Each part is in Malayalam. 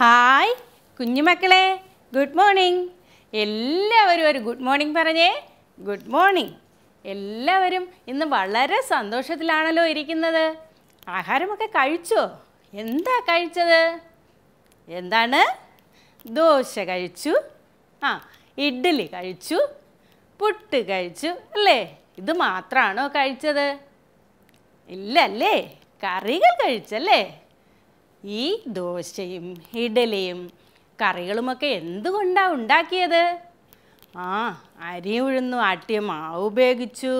ഹായ് കുഞ്ഞുമക്കളെ ഗുഡ് മോർണിംഗ് എല്ലാവരും ഒരു ഗുഡ് മോർണിംഗ് പറഞ്ഞേ ഗുഡ് മോർണിംഗ് എല്ലാവരും ഇന്ന് വളരെ സന്തോഷത്തിലാണല്ലോ ഇരിക്കുന്നത് ആഹാരമൊക്കെ കഴിച്ചോ എന്താ കഴിച്ചത് എന്താണ് ദോശ കഴിച്ചു ആ ഇഡ്ഡലി കഴിച്ചു പുട്ട് കഴിച്ചു അല്ലേ ഇത് മാത്രമാണോ കഴിച്ചത് ഇല്ലല്ലേ കറികൾ കഴിച്ചല്ലേ ഈ ദോശയും ഇഡലിയും കറികളുമൊക്കെ എന്തുകൊണ്ടാണ് ഉണ്ടാക്കിയത് ആ അരി ഉഴുന്നു ആട്ടിയ മാവ് ഉപയോഗിച്ചു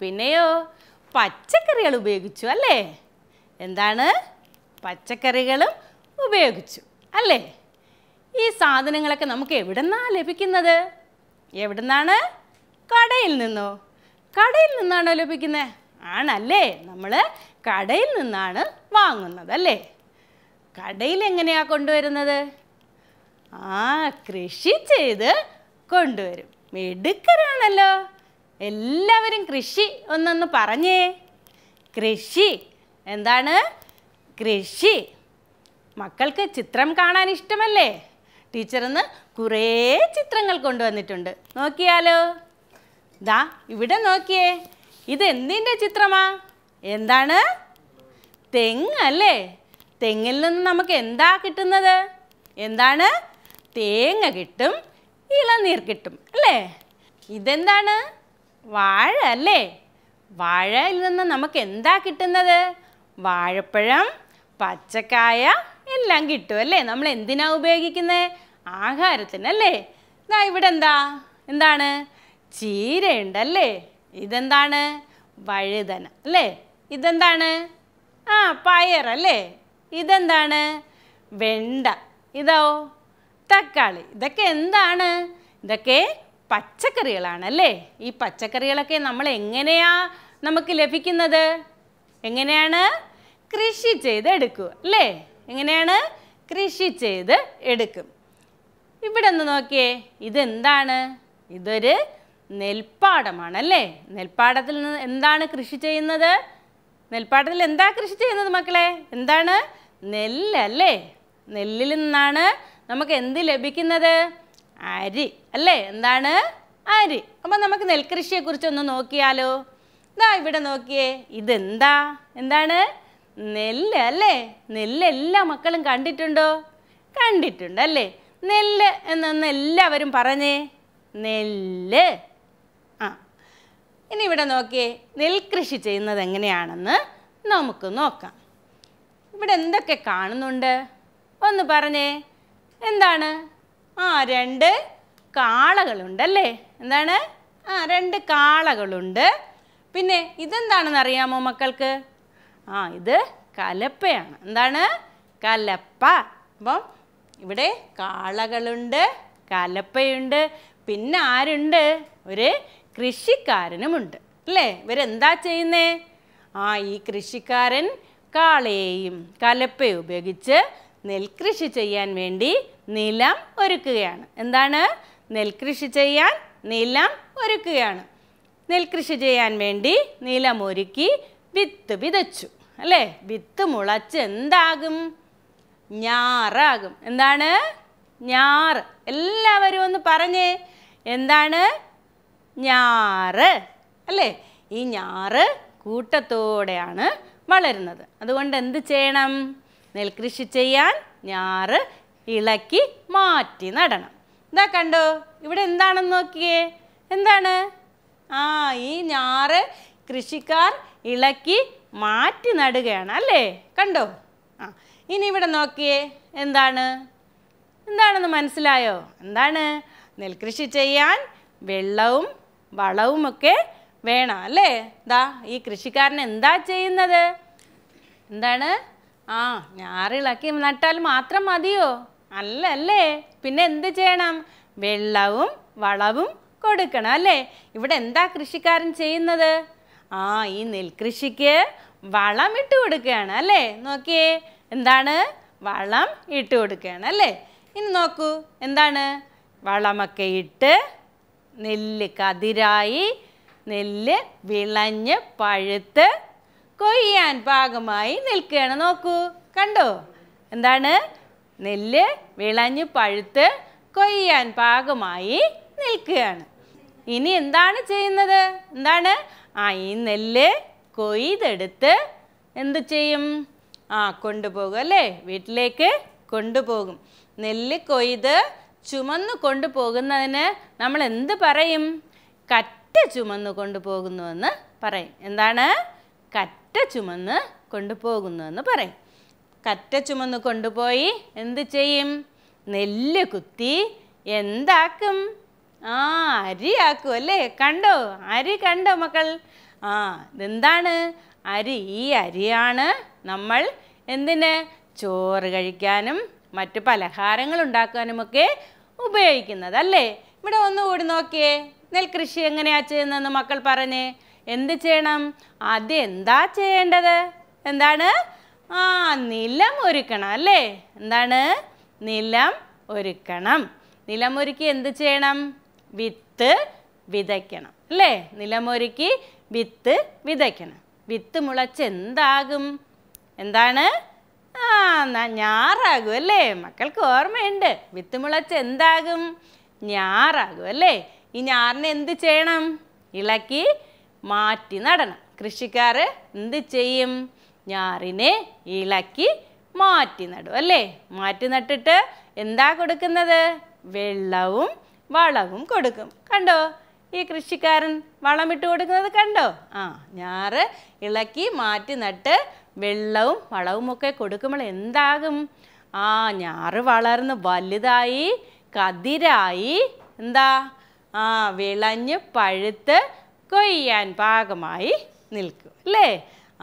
പിന്നെയോ പച്ചക്കറികൾ ഉപയോഗിച്ചു അല്ലേ എന്താണ് പച്ചക്കറികളും ഉപയോഗിച്ചു അല്ലേ ഈ സാധനങ്ങളൊക്കെ നമുക്ക് എവിടെന്നാ ലഭിക്കുന്നത് എവിടെന്നാണ് കടയിൽ നിന്നോ കടയിൽ നിന്നാണോ ലഭിക്കുന്നത് ആണല്ലേ നമ്മൾ കടയിൽ നിന്നാണ് വാങ്ങുന്നത് അല്ലേ കടയിൽ എങ്ങനെയാ കൊണ്ടുവരുന്നത് ആ കൃഷി ചെയ്ത് കൊണ്ടുവരും മിടുക്കരാണല്ലോ എല്ലാവരും കൃഷി ഒന്നൊന്ന് പറഞ്ഞേ കൃഷി എന്താണ് കൃഷി മക്കൾക്ക് ചിത്രം കാണാൻ ഇഷ്ടമല്ലേ ടീച്ചറിന്ന് കുറേ ചിത്രങ്ങൾ കൊണ്ടുവന്നിട്ടുണ്ട് നോക്കിയാലോ ദാ ഇവിടെ നോക്കിയേ ഇത് എന്തിൻ്റെ ചിത്രമാ എന്താണ് തെങ്ങല്ലേ അല്ലേ തെങ്ങിൽ നിന്ന് നമുക്ക് എന്താ കിട്ടുന്നത് എന്താണ് തേങ്ങ കിട്ടും ഇളനീർ കിട്ടും അല്ലേ ഇതെന്താണ് വാഴ അല്ലേ വാഴയിൽ നിന്ന് നമുക്ക് എന്താ കിട്ടുന്നത് വാഴപ്പഴം പച്ചക്കായ എല്ലാം കിട്ടും അല്ലേ നമ്മൾ എന്തിനാ ഉപയോഗിക്കുന്നത് ആഹാരത്തിന് അല്ലേ ഇതാ ഇവിടെ എന്താ എന്താണ് ചീരയുണ്ട് അല്ലേ ഇതെന്താണ് വഴുതന അല്ലേ ഇതെന്താണ് ആ പയർ അല്ലേ ഇതെന്താണ് വെണ്ട ഇതോ തക്കാളി ഇതൊക്കെ എന്താണ് ഇതൊക്കെ പച്ചക്കറികളാണ് അല്ലേ ഈ പച്ചക്കറികളൊക്കെ നമ്മൾ എങ്ങനെയാ നമുക്ക് ലഭിക്കുന്നത് എങ്ങനെയാണ് കൃഷി ചെയ്ത് എടുക്കുക അല്ലേ എങ്ങനെയാണ് കൃഷി ചെയ്ത് എടുക്കും ഇവിടെ ഒന്ന് നോക്കിയേ ഇതെന്താണ് ഇതൊരു നെൽപ്പാടമാണ് അല്ലേ നെൽപ്പാടത്തിൽ നിന്ന് എന്താണ് കൃഷി ചെയ്യുന്നത് നെൽപ്പാട്ടത്തിൽ എന്താ കൃഷി ചെയ്യുന്നത് മക്കളെ എന്താണ് നെല്ല് അല്ലേ നെല്ലിൽ നിന്നാണ് നമുക്ക് എന്ത് ലഭിക്കുന്നത് അരി അല്ലേ എന്താണ് അരി അപ്പം നമുക്ക് നെൽകൃഷിയെക്കുറിച്ച് ഒന്ന് നോക്കിയാലോ ഇതാ ഇവിടെ നോക്കിയേ ഇതെന്താ എന്താണ് നെല്ല് അല്ലേ നെല്ല് എല്ലാ മക്കളും കണ്ടിട്ടുണ്ടോ കണ്ടിട്ടുണ്ട് അല്ലേ നെല്ല് എന്നൊന്ന് എല്ലാവരും പറഞ്ഞേ നെല്ല് ഇനി ഇവിടെ നോക്കിയേ നെൽകൃഷി ചെയ്യുന്നത് എങ്ങനെയാണെന്ന് നമുക്ക് നോക്കാം ഇവിടെ എന്തൊക്കെ കാണുന്നുണ്ട് ഒന്ന് പറഞ്ഞേ എന്താണ് ആ രണ്ട് കാളകളുണ്ടല്ലേ എന്താണ് ആ രണ്ട് കാളകളുണ്ട് പിന്നെ ഇതെന്താണെന്ന് അറിയാമോ മക്കൾക്ക് ആ ഇത് കലപ്പയാണ് എന്താണ് കലപ്പ അപ്പം ഇവിടെ കാളകളുണ്ട് കലപ്പയുണ്ട് പിന്നെ ആരുണ്ട് ഒരു കൃഷിക്കാരനുമുണ്ട് അല്ലേ ഇവരെന്താ ചെയ്യുന്നേ ആ ഈ കൃഷിക്കാരൻ കാളയെയും കലപ്പയും ഉപയോഗിച്ച് നെൽകൃഷി ചെയ്യാൻ വേണ്ടി നിലം ഒരുക്കുകയാണ് എന്താണ് നെൽകൃഷി ചെയ്യാൻ നിലം ഒരുക്കുകയാണ് നെൽകൃഷി ചെയ്യാൻ വേണ്ടി നിലം ഒരുക്കി വിത്ത് വിതച്ചു അല്ലേ വിത്ത് മുളച്ച് എന്താകും ഞാറാകും എന്താണ് ഞാറ് എല്ലാവരും ഒന്ന് പറഞ്ഞേ എന്താണ് ഞാറ് അല്ലേ ഈ ഞാറ് കൂട്ടത്തോടെയാണ് വളരുന്നത് അതുകൊണ്ട് എന്ത് ചെയ്യണം നെൽകൃഷി ചെയ്യാൻ ഞാറ് ഇളക്കി മാറ്റി നടണം എന്താ കണ്ടോ ഇവിടെ എന്താണെന്ന് നോക്കിയേ എന്താണ് ആ ഈ ഞാറ് കൃഷിക്കാർ ഇളക്കി മാറ്റി നടുകയാണ് അല്ലേ കണ്ടോ ആ ഇനി ഇവിടെ നോക്കിയേ എന്താണ് എന്താണെന്ന് മനസ്സിലായോ എന്താണ് നെൽകൃഷി ചെയ്യാൻ വെള്ളവും വളവുമൊക്കെ വേണം അല്ലേ ദാ ഈ കൃഷിക്കാരൻ എന്താ ചെയ്യുന്നത് എന്താണ് ആ ഞാറിളക്കി നട്ടാൽ മാത്രം മതിയോ അല്ല അല്ലേ പിന്നെ എന്ത് ചെയ്യണം വെള്ളവും വളവും കൊടുക്കണം അല്ലേ ഇവിടെ എന്താ കൃഷിക്കാരൻ ചെയ്യുന്നത് ആ ഈ നെൽകൃഷിക്ക് വളം ഇട്ട് കൊടുക്കുകയാണ് അല്ലേ നോക്കിയേ എന്താണ് വളം ഇട്ട് കൊടുക്കുകയാണ് അല്ലേ ഇനി നോക്കൂ എന്താണ് വളമൊക്കെ ഇട്ട് നെല്ല് കതിരായി നെല്ല് വിളഞ്ഞ് പഴുത്ത് കൊയ്യാൻ പാകമായി നിൽക്കുകയാണ് നോക്കൂ കണ്ടോ എന്താണ് നെല്ല് വിളഞ്ഞ് പഴുത്ത് കൊയ്യാൻ പാകമായി നിൽക്കുകയാണ് ഇനി എന്താണ് ചെയ്യുന്നത് എന്താണ് ആ ഈ നെല്ല് കൊയ്തെടുത്ത് എന്ത് ചെയ്യും ആ കൊണ്ടുപോകും അല്ലേ വീട്ടിലേക്ക് കൊണ്ടുപോകും നെല്ല് കൊയ്ത് ചുമന്നു കൊണ്ടുപോകുന്നതിന് നമ്മൾ എന്ത് പറയും കറ്റ ചുമന്നു കൊണ്ടുപോകുന്നുവെന്ന് പറയും എന്താണ് കറ്റ ചുമന്ന് കൊണ്ടുപോകുന്നുവെന്ന് പറയും കറ്റ ചുമന്ന് കൊണ്ടുപോയി എന്ത് ചെയ്യും നെല്ല് കുത്തി എന്താക്കും ആ അരിയാക്കും അല്ലേ കണ്ടോ അരി കണ്ടോ മക്കൾ ആ ഇതെന്താണ് അരി ഈ അരിയാണ് നമ്മൾ എന്തിന് ചോറ് കഴിക്കാനും മറ്റ് പലഹാരങ്ങൾ ഉണ്ടാക്കാനുമൊക്കെ ഉപയോഗിക്കുന്നത് അല്ലേ ഇവിടെ ഒന്നുകൂടി നോക്കിയേ നെൽകൃഷി എങ്ങനെയാ ചെയ്യുന്നതെന്ന് മക്കൾ പറഞ്ഞേ എന്ത് ചെയ്യണം ആദ്യം എന്താ ചെയ്യേണ്ടത് എന്താണ് ആ നിലം ഒരുക്കണം അല്ലേ എന്താണ് നിലം ഒരുക്കണം നിലം ഒരുക്കി എന്ത് ചെയ്യണം വിത്ത് വിതയ്ക്കണം അല്ലേ നിലമൊരുക്കി വിത്ത് വിതയ്ക്കണം വിത്ത് മുളച്ച് എന്താകും എന്താണ് ആ എന്നാ ഞാറാകും അല്ലേ മക്കൾക്ക് ഓർമ്മയുണ്ട് വിത്ത് മുളച്ച് എന്താകും ഞാറാകും അല്ലേ ഈ ഞാറിനെ എന്ത് ചെയ്യണം ഇളക്കി മാറ്റി നടണം കൃഷിക്കാർ എന്ത് ചെയ്യും ഞാറിനെ ഇളക്കി മാറ്റി നടും അല്ലേ മാറ്റി നട്ടിട്ട് എന്താ കൊടുക്കുന്നത് വെള്ളവും വളവും കൊടുക്കും കണ്ടോ ഈ കൃഷിക്കാരൻ വളമിട്ട് കൊടുക്കുന്നത് കണ്ടോ ആ ഞാറ് ഇളക്കി മാറ്റി നട്ട് വെള്ളവും ഒക്കെ കൊടുക്കുമ്പോൾ എന്താകും ആ ഞാറ് വളർന്ന് വലുതായി കതിരായി എന്താ ആ വിളഞ്ഞ് പഴുത്ത് കൊയ്യാൻ പാകമായി നിൽക്കും അല്ലേ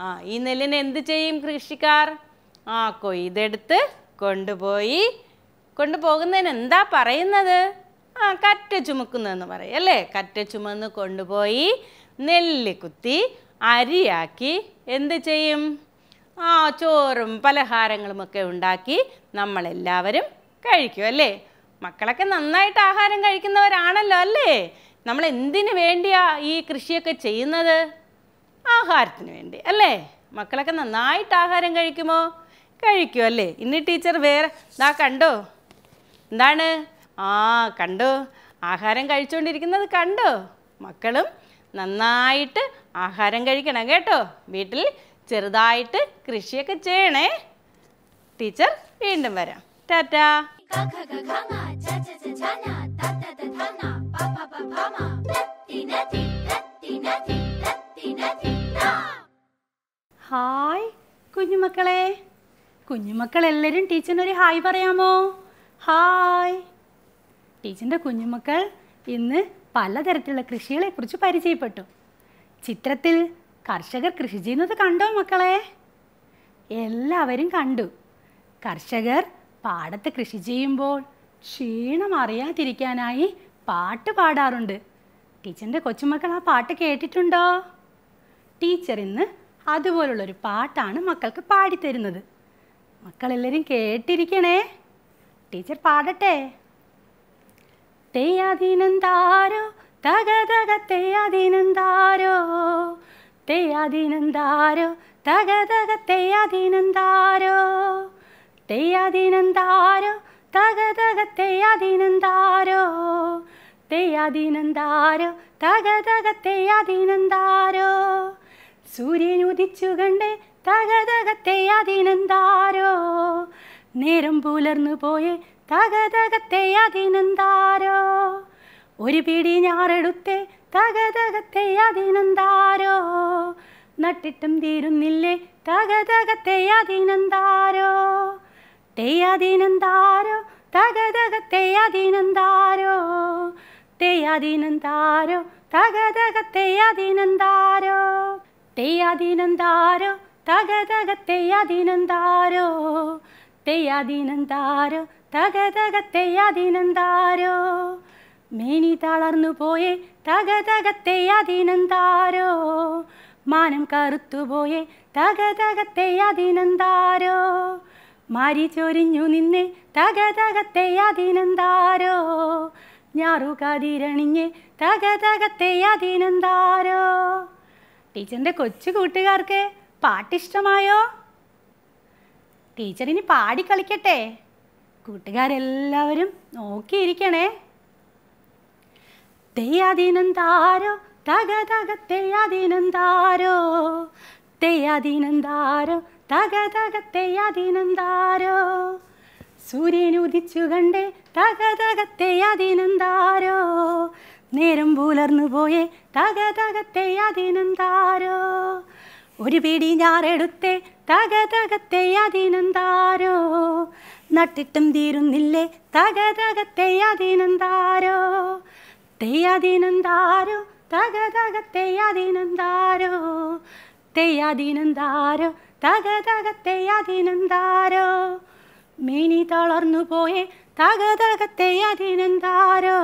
ആ ഈ നെല്ലിനെ എന്ത് ചെയ്യും കൃഷിക്കാർ ആ കൊയ്തെടുത്ത് കൊണ്ടുപോയി കൊണ്ടുപോകുന്നതിന് എന്താ പറയുന്നത് ആ കറ്റ ചുമക്കുന്നതെന്ന് പറയും അല്ലേ കറ്റ ചുമന്ന് കൊണ്ടുപോയി നെല്ല് കുത്തി അരിയാക്കി എന്ത് ചെയ്യും ആ ചോറും പലഹാരങ്ങളും ഒക്കെ ഉണ്ടാക്കി നമ്മളെല്ലാവരും കഴിക്കും അല്ലേ മക്കളൊക്കെ നന്നായിട്ട് ആഹാരം കഴിക്കുന്നവരാണല്ലോ അല്ലേ നമ്മൾ എന്തിനു വേണ്ടിയാ ഈ കൃഷിയൊക്കെ ചെയ്യുന്നത് ആഹാരത്തിന് വേണ്ടി അല്ലേ മക്കളൊക്കെ നന്നായിട്ട് ആഹാരം കഴിക്കുമോ കഴിക്കും അല്ലേ ഇനി ടീച്ചർ വേറെ ഇതാ കണ്ടോ എന്താണ് ആ കണ്ടോ ആഹാരം കഴിച്ചുകൊണ്ടിരിക്കുന്നത് കണ്ടോ മക്കളും നന്നായിട്ട് ആഹാരം കഴിക്കണം കേട്ടോ വീട്ടിൽ ചെറുതായിട്ട് കൃഷിയൊക്കെ ചെയ്യണേ ടീച്ചർ വീണ്ടും വരാം ടാറ്റാ ഹായ് കുഞ്ഞുമക്കളെ എല്ലാവരും ടീച്ചറിനൊരു ഹായ് പറയാമോ ഹായ് ടീച്ചറിൻ്റെ കുഞ്ഞുമക്കൾ ഇന്ന് പലതരത്തിലുള്ള കൃഷികളെക്കുറിച്ച് പരിചയപ്പെട്ടു ചിത്രത്തിൽ കർഷകർ കൃഷി ചെയ്യുന്നത് കണ്ടോ മക്കളെ എല്ലാവരും കണ്ടു കർഷകർ പാടത്ത് കൃഷി ചെയ്യുമ്പോൾ ക്ഷീണം അറിയാതിരിക്കാനായി പാട്ട് പാടാറുണ്ട് ടീച്ചറിൻ്റെ കൊച്ചുമക്കൾ ആ പാട്ട് കേട്ടിട്ടുണ്ടോ ടീച്ചർ ഇന്ന് അതുപോലുള്ളൊരു പാട്ടാണ് മക്കൾക്ക് പാടിത്തരുന്നത് മക്കളെല്ലാവരും കേട്ടിരിക്കണേ ടീച്ചർ പാടട്ടെ തെയ്യാധീനം താരോ തക തക തെയ്യാധീനം താരോ തെയ്യാദീനന്താരോ തക തക തെയ്യാദീനന്താരോ തെയ്യാദീനന്താരോ തക തക തെയ്യാദീനന്താരോ തെയ്യാദീനന്താരോ തക തക തെയ്യാദീനന്താരോ സൂര്യൻ ഉദിച്ചു കണ്ട് തക തക തെയ്യാദീനന്താരോ നേരം പുലർന്നു പോയേ തക തക തെയ്യാദീനന്താരോ ഒരു പിടി ഞാറെടുത്തേ തകതകത്തെ അതിനെന്താരോ നട്ടിട്ടും തീരുന്നില്ലേ തകതകത്തെ അതിനെന്താരോ തെയ്യാതിനെന്താരോ തകതകത്തെ അതിനെന്താരോ തെയ്യാതിനെന്താരോ തകതകത്തെ അതിനെന്താരോ തെയ്യാതിനെന്താരോ തകതകത്തെ അതിനെന്താരോ തെയ്യാതിനെന്താരോ തകതകത്തെ അതിനെന്താരോ മേനി തളർന്നു പോയെ തക തകതകത്തെ അതിനെന്താരോ മാനം കറുത്തുപോയെ തക തകതകത്തെ അതിനെന്താരോ ചൊരിഞ്ഞു നിന്നെ തക തകതകത്തെ അതിനെന്താരോ ഞാറു കതിരണിഞ്ഞ് തകതകത്തെ അതിനെന്താരോ ടീച്ചറിൻ്റെ കൊച്ചു കൂട്ടുകാർക്ക് പാട്ടിഷ്ടമായോ ടീച്ചറിന് പാടിക്കളിക്കട്ടെ കൂട്ടുകാരെല്ലാവരും നോക്കിയിരിക്കണേ തെയ്യാദീനന്താരോ തക തക തെയ്യാദീനന്താരോ തെയ്യാദീനന്താരോ തക തക തെയ്യാദീനന്താരോ സൂര്യൻ ഉദിച്ചു കണ്ടേ തക തക തെയ്യാദീനന്താരോ നേരം പുലർന്നു പോയെ തക തക തെയ്യാദീനന്താരോ ഒരു പിടി ഞാറെടുത്തേ തക തക തെയ്യാദീനന്താരോ നട്ടിട്ടും തീരുന്നില്ലേ തക തക തെയ്യാദീനന്താരോ തെയ്യാദിനന്താരോ തക തക തെയ്യാദിനന്താരോ തെയ്യാദിനന്താരോ തക തക തെയ്യാദിനന്താരോ മേനി തളർന്നു പോയെ തക തക തെയ്യാദിനന്താരോ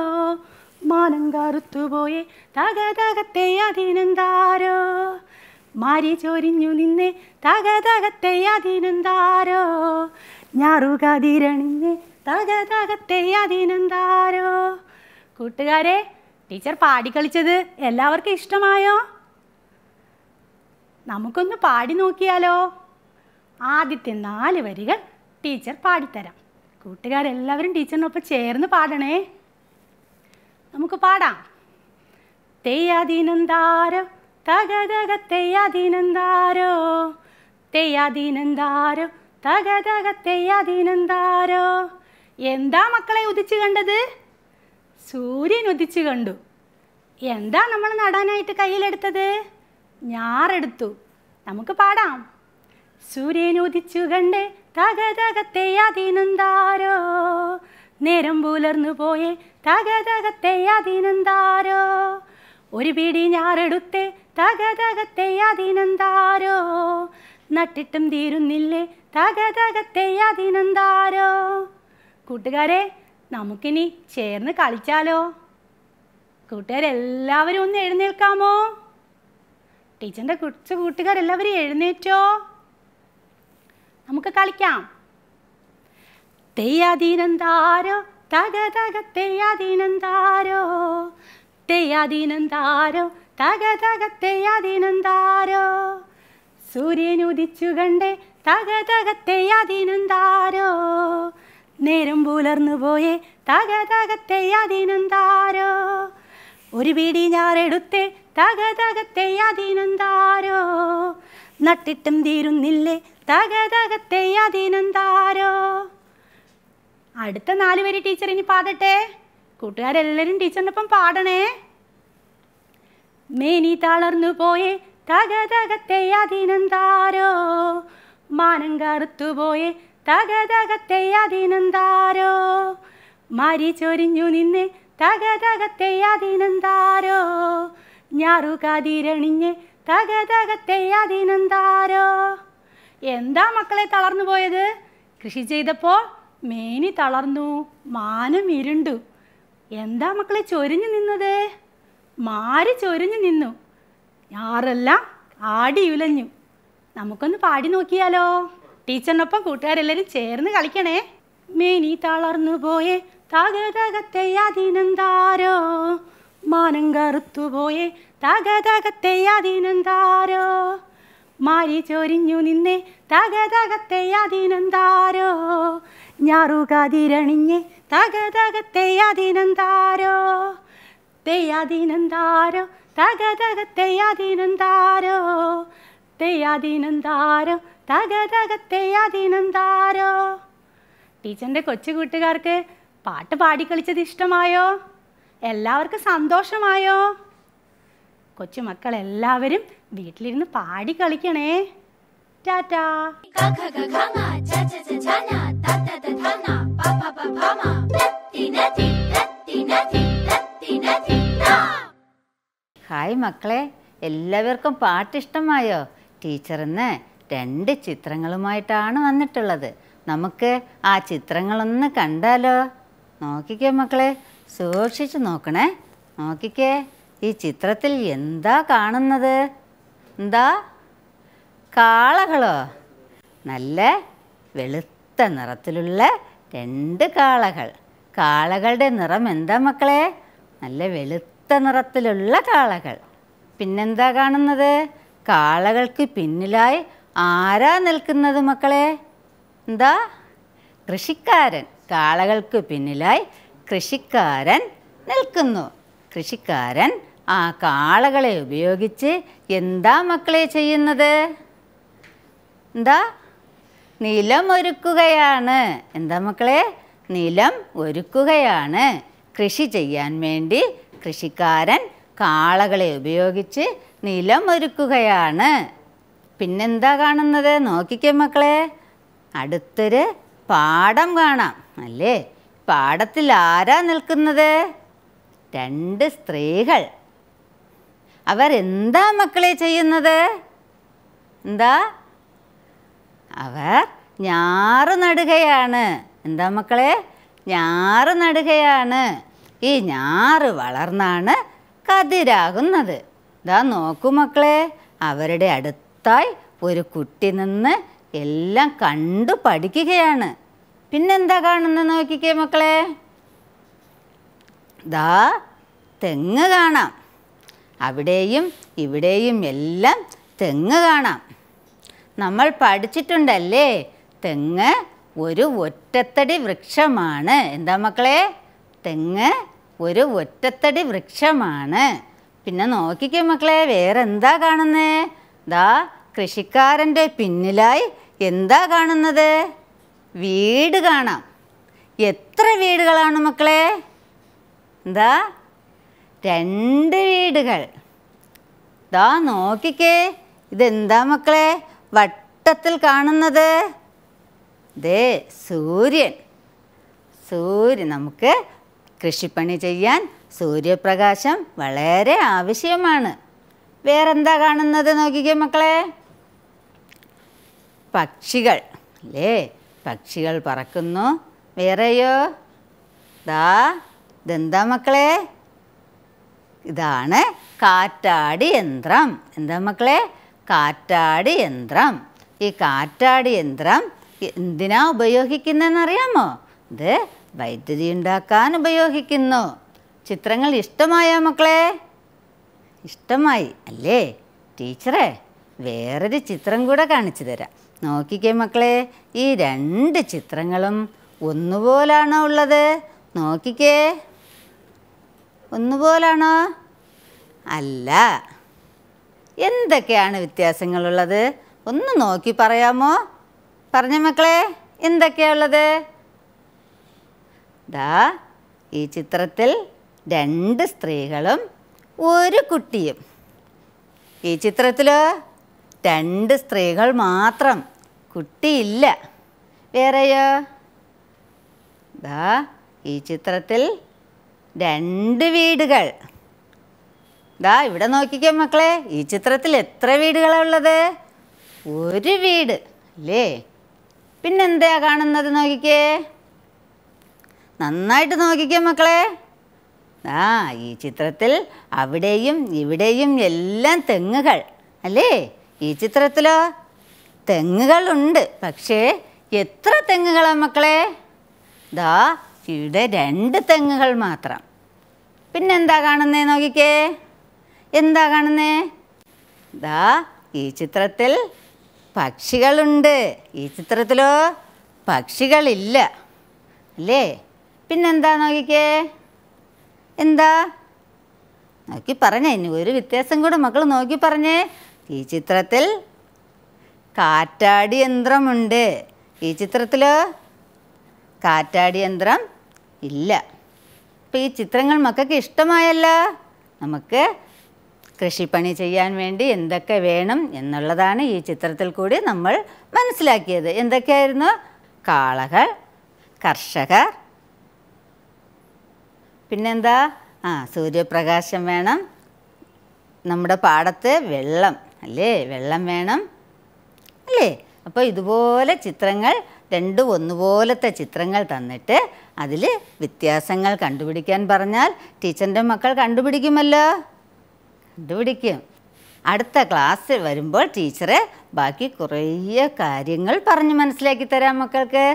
മാനം കറുത്തുപോയെ തക തക തെയ്യാദിനന്താരോ മാരി ചൊരിഞ്ഞു നിന്നെ തക തക തെയ്യാദിനന്താരോ ഞാറുകതിരണിഞ്ഞ് തക തക തെയ്യാദിനന്താരോ കൂട്ടുകാരെ ടീച്ചർ പാടിക്കളിച്ചത് എല്ലാവർക്കും ഇഷ്ടമായോ നമുക്കൊന്ന് പാടി നോക്കിയാലോ ആദ്യത്തെ നാല് വരികൾ ടീച്ചർ പാടിത്തരാം കൂട്ടുകാരെല്ലാവരും ടീച്ചറിനൊപ്പം ചേർന്ന് പാടണേ നമുക്ക് പാടാം തെയ്യാദീനന്താരോ തകതക തെയ്യാദീനന്താരോ തെയ്യാദീനന്താരോ തകതക തെയ്യാദീനന്താരോ എന്താ മക്കളെ ഉദിച്ചു കണ്ടത് സൂര്യൻ ഉദിച്ചു കണ്ടു എന്താ നമ്മൾ നടാനായിട്ട് കയ്യിലെടുത്തത് ഞാറെടുത്തു നമുക്ക് പാടാം സൂര്യൻ ഉദിച്ചു കണ്ട് തകതകത്തെയാതിനെന്താരോ നേരം പുലർന്നു പോയേ തകതകത്തെയാതിനെന്താരോ ഒരു പിടി തകതകത്തെ തകതകത്തെയാതിനെന്താരോ നട്ടിട്ടും തീരുന്നില്ലേ തകതകത്തെയാതിനെന്താരോ കൂട്ടുകാരെ നമുക്കിനി ചേർന്ന് കളിച്ചാലോ കൂട്ടുകാരെല്ലാവരും ഒന്ന് എഴുന്നേൽക്കാമോ ടീച്ചറിൻ്റെ കുറച്ച് കൂട്ടുകാരെല്ലാവരും എഴുന്നേറ്റോ നമുക്ക് കളിക്കാം തെയ്യാതീനന്താരോ തക തക തെയ്യാതീനന്താരോ തെയ്യാതീനന്താരോ തക തക തെയ്യാതീനന്താരോ സൂര്യനുദിച്ചു കണ്ടേ തക തക തെയ്യാതീനന്താരോ നേരം പുലർന്നു പോയേ തക തകത്തെയ്യാതിനെന്താരോ ഒരു പിടി ഞാറെടുത്തേ തക തകത്തെയ്യാതിനെന്താരോ നട്ടിട്ടും തീരുന്നില്ലേ തക തകത്തെയ്യാതിനെന്താരോ അടുത്ത നാല് വരി ടീച്ചർ ഇനി പാടട്ടെ കൂട്ടുകാരെല്ലാവരും ടീച്ചറിനൊപ്പം പാടണേ മേനി തളർന്നു പോയേ തക തകത്തെയ്യാതിനെന്താരോ മാനം കറുത്തുപോയേ തകതകത്തെയതിനെന്താരോ മരിച്ചൊരിഞ്ഞു നിന്ന് തകതകത്തെയതിനെന്താരോ ഞാറുകാതിരണിഞ്ഞ് തകതകത്തെയതിനെന്താരോ എന്താ മക്കളെ തളർന്നു പോയത് കൃഷി ചെയ്തപ്പോൾ മേനി തളർന്നു മാനം ഇരുണ്ടു എന്താ മക്കളെ ചൊരിഞ്ഞു നിന്നത് മാരി ചൊരിഞ്ഞു നിന്നു ഞാറെല്ലാം ആടിയുലഞ്ഞു നമുക്കൊന്ന് പാടി നോക്കിയാലോ ടീച്ചറിനൊപ്പം കൂട്ടുകാരെല്ലാവരും ചേർന്ന് കളിക്കണേ മേനി തളർന്നു പോയേ തകതകത്തെ അതിനെന്താരോ മാനം കറുത്തു കറുത്തുപോയേ തകതകത്തെ അതിനെന്താരോ മാരി ചൊരിഞ്ഞു നിന്നെ തകതകത്തെ അതിനെന്താരോ ഞാറുകതിരണിഞ്ഞ് തകതകത്തെ അതിനെന്താരോ തെയ്യാതിനെന്താരോ തകതകത്തെ അതിനെന്താരോ തെയ്യാതിനെന്താരോ തകതകത്തെ ടീച്ചറിൻ്റെ കൊച്ചു കൂട്ടുകാർക്ക് പാട്ട് പാടിക്കളിച്ചത് ഇഷ്ടമായോ എല്ലാവർക്കും സന്തോഷമായോ എല്ലാവരും വീട്ടിലിരുന്ന് പാടി കളിക്കണേ ടാറ്റാ ഹായ് മക്കളെ എല്ലാവർക്കും പാട്ടിഷ്ടമായോ ടീച്ചറിന്ന് രണ്ട് ചിത്രങ്ങളുമായിട്ടാണ് വന്നിട്ടുള്ളത് നമുക്ക് ആ ചിത്രങ്ങളൊന്ന് കണ്ടാലോ നോക്കിക്കേ മക്കളെ സൂക്ഷിച്ചു നോക്കണേ നോക്കിക്കേ ഈ ചിത്രത്തിൽ എന്താ കാണുന്നത് എന്താ കാളകളോ നല്ല വെളുത്ത നിറത്തിലുള്ള രണ്ട് കാളകൾ കാളകളുടെ നിറം എന്താ മക്കളെ നല്ല വെളുത്ത നിറത്തിലുള്ള കാളകൾ പിന്നെന്താ കാണുന്നത് കാളകൾക്ക് പിന്നിലായി ആരാ നിൽക്കുന്നത് മക്കളെ എന്താ കൃഷിക്കാരൻ കാളകൾക്ക് പിന്നിലായി കൃഷിക്കാരൻ നിൽക്കുന്നു കൃഷിക്കാരൻ ആ കാളകളെ ഉപയോഗിച്ച് എന്താ മക്കളെ ചെയ്യുന്നത് എന്താ നിലമൊരുക്കുകയാണ് എന്താ മക്കളെ നിലം ഒരുക്കുകയാണ് കൃഷി ചെയ്യാൻ വേണ്ടി കൃഷിക്കാരൻ കാളകളെ ഉപയോഗിച്ച് നിലമൊരുക്കുകയാണ് പിന്നെന്താ കാണുന്നത് നോക്കിക്കേ മക്കളെ അടുത്തൊരു പാടം കാണാം അല്ലേ പാടത്തിൽ ആരാ നിൽക്കുന്നത് രണ്ട് സ്ത്രീകൾ അവരെന്താ മക്കളെ ചെയ്യുന്നത് എന്താ അവർ ഞാറ് നടുകയാണ് എന്താ മക്കളെ ഞാറ് നടുകയാണ് ഈ ഞാറ് വളർന്നാണ് കതിരാകുന്നത് ഇതാ നോക്കൂ മക്കളെ അവരുടെ അടുത്ത് പുറത്തായി ഒരു കുട്ടി നിന്ന് എല്ലാം കണ്ടു പഠിക്കുകയാണ് പിന്നെന്താ കാണുന്നത് നോക്കിക്കേ മക്കളെ ദാ തെങ്ങ് കാണാം അവിടെയും ഇവിടെയും എല്ലാം തെങ്ങ് കാണാം നമ്മൾ പഠിച്ചിട്ടുണ്ടല്ലേ തെങ്ങ് ഒരു ഒറ്റത്തടി വൃക്ഷമാണ് എന്താ മക്കളെ തെങ്ങ് ഒരു ഒറ്റത്തടി വൃക്ഷമാണ് പിന്നെ നോക്കിക്കേ മക്കളെ വേറെന്താ കാണുന്നേ ദാ കൃഷിക്കാരൻ്റെ പിന്നിലായി എന്താ കാണുന്നത് വീട് കാണാം എത്ര വീടുകളാണ് മക്കളെ എന്താ രണ്ട് വീടുകൾ ദാ നോക്കിക്കേ ഇതെന്താ മക്കളെ വട്ടത്തിൽ കാണുന്നത് ദേ സൂര്യൻ സൂര്യൻ നമുക്ക് കൃഷിപ്പണി ചെയ്യാൻ സൂര്യപ്രകാശം വളരെ ആവശ്യമാണ് വേറെന്താ കാണുന്നത് നോക്കിക്കേ മക്കളെ പക്ഷികൾ അല്ലേ പക്ഷികൾ പറക്കുന്നു വേറെയോ ദാ ഇതെന്താ മക്കളെ ഇതാണ് കാറ്റാടി യന്ത്രം എന്താ മക്കളെ കാറ്റാടി യന്ത്രം ഈ കാറ്റാടി യന്ത്രം എന്തിനാ അറിയാമോ ഇത് വൈദ്യുതി ഉണ്ടാക്കാൻ ഉപയോഗിക്കുന്നു ചിത്രങ്ങൾ ഇഷ്ടമായോ മക്കളെ ഇഷ്ടമായി അല്ലേ ടീച്ചറെ വേറൊരു ചിത്രം കൂടെ കാണിച്ചു തരാം നോക്കിക്കേ മക്കളെ ഈ രണ്ട് ചിത്രങ്ങളും ഒന്നുപോലാണോ ഉള്ളത് നോക്കിക്കേ ഒന്നുപോലാണോ അല്ല എന്തൊക്കെയാണ് വ്യത്യാസങ്ങളുള്ളത് ഒന്ന് നോക്കി പറയാമോ പറഞ്ഞ മക്കളെ എന്തൊക്കെയാണുള്ളത് ദാ ഈ ചിത്രത്തിൽ രണ്ട് സ്ത്രീകളും ഒരു കുട്ടിയും ഈ ചിത്രത്തിലോ രണ്ട് സ്ത്രീകൾ മാത്രം കുട്ടിയില്ല വേറെയോ ദാ ഈ ചിത്രത്തിൽ രണ്ട് വീടുകൾ ദാ ഇവിടെ നോക്കിക്കോ മക്കളെ ഈ ചിത്രത്തിൽ എത്ര വീടുകളാണ് ഉള്ളത് ഒരു വീട് അല്ലേ പിന്നെന്താ കാണുന്നത് നോക്കിക്കേ നന്നായിട്ട് നോക്കിക്കോ മക്കളെ ആ ഈ ചിത്രത്തിൽ അവിടെയും ഇവിടെയും എല്ലാം തെങ്ങുകൾ അല്ലേ ഈ ചിത്രത്തിലോ തെങ്ങുകളുണ്ട് പക്ഷേ എത്ര തെങ്ങുകളാ മക്കളെ ദാ ഇവിടെ രണ്ട് തെങ്ങുകൾ മാത്രം പിന്നെന്താ കാണുന്നേ നോക്കിക്കേ എന്താ കാണുന്നേ ദാ ഈ ചിത്രത്തിൽ പക്ഷികളുണ്ട് ഈ ചിത്രത്തിലോ പക്ഷികളില്ല അല്ലേ പിന്നെന്താ നോക്കിക്കേ എന്താ നോക്കി പറഞ്ഞേ ഇനി ഒരു വ്യത്യാസം കൂടെ മക്കൾ നോക്കി പറഞ്ഞേ ഈ ചിത്രത്തിൽ കാറ്റാടി യന്ത്രമുണ്ട് ഈ ചിത്രത്തിൽ കാറ്റാടി യന്ത്രം ഇല്ല അപ്പോൾ ഈ ചിത്രങ്ങൾ മക്കൾക്ക് ഇഷ്ടമായല്ല നമുക്ക് കൃഷിപ്പണി ചെയ്യാൻ വേണ്ടി എന്തൊക്കെ വേണം എന്നുള്ളതാണ് ഈ ചിത്രത്തിൽ കൂടി നമ്മൾ മനസ്സിലാക്കിയത് എന്തൊക്കെയായിരുന്നു കാളകൾ കർഷകർ പിന്നെന്താ ആ സൂര്യപ്രകാശം വേണം നമ്മുടെ പാടത്ത് വെള്ളം അല്ലേ വെള്ളം വേണം അല്ലേ അപ്പോൾ ഇതുപോലെ ചിത്രങ്ങൾ രണ്ട് ഒന്നുപോലത്തെ ചിത്രങ്ങൾ തന്നിട്ട് അതിൽ വ്യത്യാസങ്ങൾ കണ്ടുപിടിക്കാൻ പറഞ്ഞാൽ ടീച്ചറിൻ്റെ മക്കൾ കണ്ടുപിടിക്കുമല്ലോ കണ്ടുപിടിക്കും അടുത്ത ക്ലാസ് വരുമ്പോൾ ടീച്ചറെ ബാക്കി കുറേ കാര്യങ്ങൾ പറഞ്ഞ് മനസ്സിലാക്കി തരാം മക്കൾക്ക്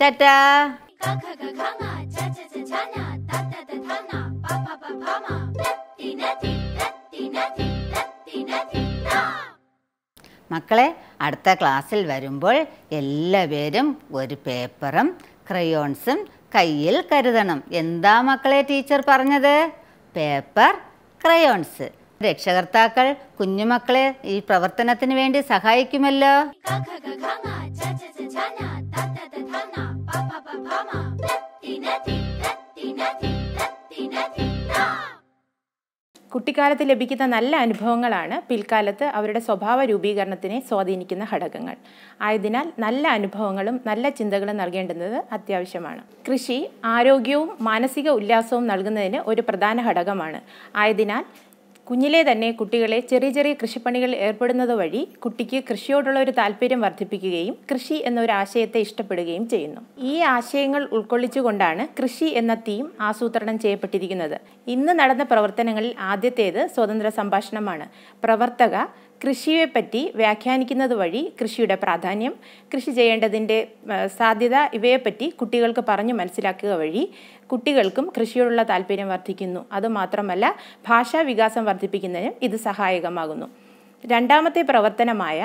ടാറ്റാ മക്കളെ അടുത്ത ക്ലാസ്സിൽ വരുമ്പോൾ എല്ലാവരും ഒരു പേപ്പറും ക്രയോൺസും കയ്യിൽ കരുതണം എന്താ മക്കളെ ടീച്ചർ പറഞ്ഞത് പേപ്പർ ക്രയോൺസ് രക്ഷകർത്താക്കൾ കുഞ്ഞുമക്കളെ ഈ പ്രവർത്തനത്തിന് വേണ്ടി സഹായിക്കുമല്ലോ കുട്ടിക്കാലത്ത് ലഭിക്കുന്ന നല്ല അനുഭവങ്ങളാണ് പിൽക്കാലത്ത് അവരുടെ സ്വഭാവ രൂപീകരണത്തിനെ സ്വാധീനിക്കുന്ന ഘടകങ്ങൾ ആയതിനാൽ നല്ല അനുഭവങ്ങളും നല്ല ചിന്തകളും നൽകേണ്ടുന്നത് അത്യാവശ്യമാണ് കൃഷി ആരോഗ്യവും മാനസിക ഉല്ലാസവും നൽകുന്നതിന് ഒരു പ്രധാന ഘടകമാണ് ആയതിനാൽ കുഞ്ഞിലെ തന്നെ കുട്ടികളെ ചെറിയ ചെറിയ കൃഷിപ്പണികൾ ഏർപ്പെടുന്നത് വഴി കുട്ടിക്ക് കൃഷിയോടുള്ള ഒരു താല്പര്യം വർദ്ധിപ്പിക്കുകയും കൃഷി എന്നൊരു ആശയത്തെ ഇഷ്ടപ്പെടുകയും ചെയ്യുന്നു ഈ ആശയങ്ങൾ ഉൾക്കൊള്ളിച്ചുകൊണ്ടാണ് കൃഷി എന്ന തീം ആസൂത്രണം ചെയ്യപ്പെട്ടിരിക്കുന്നത് ഇന്ന് നടന്ന പ്രവർത്തനങ്ങളിൽ ആദ്യത്തേത് സ്വതന്ത്ര സംഭാഷണമാണ് പ്രവർത്തക പറ്റി വ്യാഖ്യാനിക്കുന്നത് വഴി കൃഷിയുടെ പ്രാധാന്യം കൃഷി ചെയ്യേണ്ടതിൻ്റെ സാധ്യത ഇവയെപ്പറ്റി കുട്ടികൾക്ക് പറഞ്ഞു മനസ്സിലാക്കുക വഴി കുട്ടികൾക്കും കൃഷിയോടുള്ള താല്പര്യം വർദ്ധിക്കുന്നു അതുമാത്രമല്ല ഭാഷാ വികാസം വർദ്ധിപ്പിക്കുന്നതിനും ഇത് സഹായകമാകുന്നു രണ്ടാമത്തെ പ്രവർത്തനമായ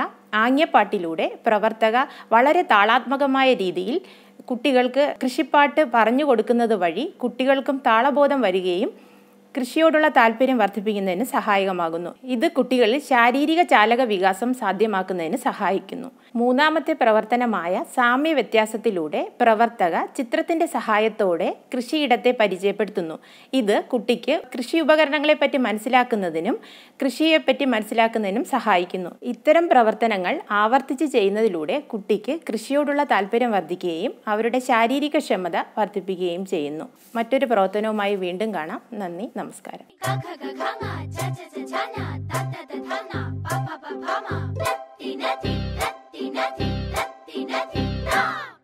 ആംഗ്യപ്പാട്ടിലൂടെ പ്രവർത്തക വളരെ താളാത്മകമായ രീതിയിൽ കുട്ടികൾക്ക് കൃഷിപ്പാട്ട് പറഞ്ഞു കൊടുക്കുന്നത് വഴി കുട്ടികൾക്കും താളബോധം വരികയും കൃഷിയോടുള്ള താല്പര്യം വർദ്ധിപ്പിക്കുന്നതിന് സഹായകമാകുന്നു ഇത് കുട്ടികളിൽ ശാരീരിക ചാലക വികാസം സാധ്യമാക്കുന്നതിന് സഹായിക്കുന്നു മൂന്നാമത്തെ പ്രവർത്തനമായ സാമ്യ വ്യത്യാസത്തിലൂടെ പ്രവർത്തക ചിത്രത്തിന്റെ സഹായത്തോടെ കൃഷിയിടത്തെ പരിചയപ്പെടുത്തുന്നു ഇത് കുട്ടിക്ക് കൃഷി ഉപകരണങ്ങളെ പറ്റി മനസ്സിലാക്കുന്നതിനും കൃഷിയെ പറ്റി മനസ്സിലാക്കുന്നതിനും സഹായിക്കുന്നു ഇത്തരം പ്രവർത്തനങ്ങൾ ആവർത്തിച്ച് ചെയ്യുന്നതിലൂടെ കുട്ടിക്ക് കൃഷിയോടുള്ള താല്പര്യം വർദ്ധിക്കുകയും അവരുടെ ശാരീരിക ക്ഷമത വർദ്ധിപ്പിക്കുകയും ചെയ്യുന്നു മറ്റൊരു പ്രവർത്തനവുമായി വീണ്ടും കാണാം നന്ദി നമസ്കാരം നമസ്കാരം Tati, Tati, Tati, Tati, Tati, Tati,